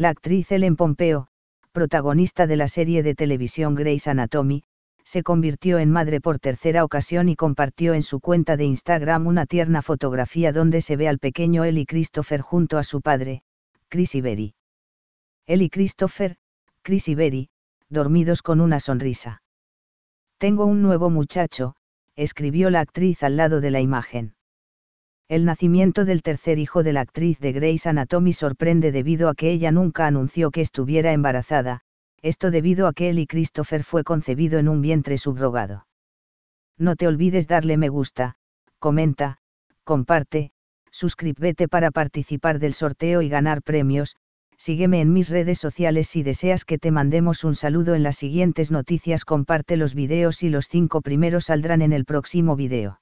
La actriz Ellen Pompeo, protagonista de la serie de televisión Grey's Anatomy, se convirtió en madre por tercera ocasión y compartió en su cuenta de Instagram una tierna fotografía donde se ve al pequeño Ellie Christopher junto a su padre, Chris Berry. Ellie Christopher, Chris Berry, dormidos con una sonrisa. Tengo un nuevo muchacho, escribió la actriz al lado de la imagen. El nacimiento del tercer hijo de la actriz de Grey's Anatomy sorprende debido a que ella nunca anunció que estuviera embarazada, esto debido a que él y Christopher fue concebido en un vientre subrogado. No te olvides darle me gusta, comenta, comparte, suscríbete para participar del sorteo y ganar premios, sígueme en mis redes sociales si deseas que te mandemos un saludo en las siguientes noticias comparte los videos y los cinco primeros saldrán en el próximo video.